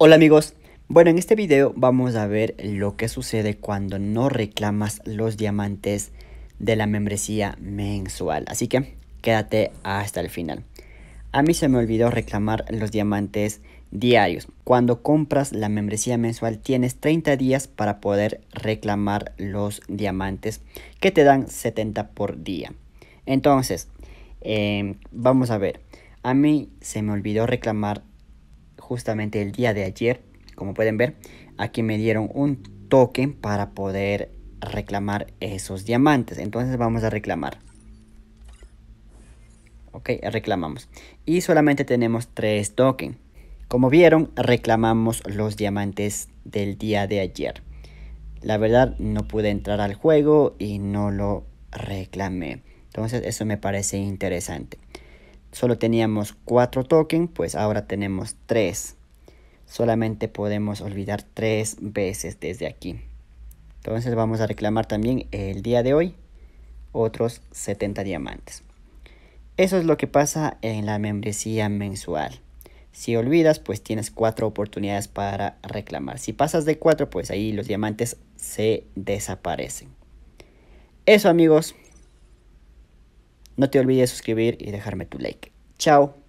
Hola amigos, bueno en este video vamos a ver lo que sucede cuando no reclamas los diamantes de la membresía mensual, así que quédate hasta el final. A mí se me olvidó reclamar los diamantes diarios. Cuando compras la membresía mensual tienes 30 días para poder reclamar los diamantes que te dan 70 por día. Entonces, eh, vamos a ver. A mí se me olvidó reclamar justamente el día de ayer, como pueden ver, aquí me dieron un token para poder reclamar esos diamantes. Entonces vamos a reclamar. Ok, reclamamos. Y solamente tenemos tres tokens. Como vieron, reclamamos los diamantes del día de ayer. La verdad, no pude entrar al juego y no lo reclamé. Entonces, eso me parece interesante solo teníamos 4 tokens, pues ahora tenemos 3. Solamente podemos olvidar 3 veces desde aquí. Entonces vamos a reclamar también el día de hoy otros 70 diamantes. Eso es lo que pasa en la membresía mensual. Si olvidas, pues tienes 4 oportunidades para reclamar. Si pasas de 4, pues ahí los diamantes se desaparecen. Eso amigos, no te olvides suscribir y dejarme tu like. Chao.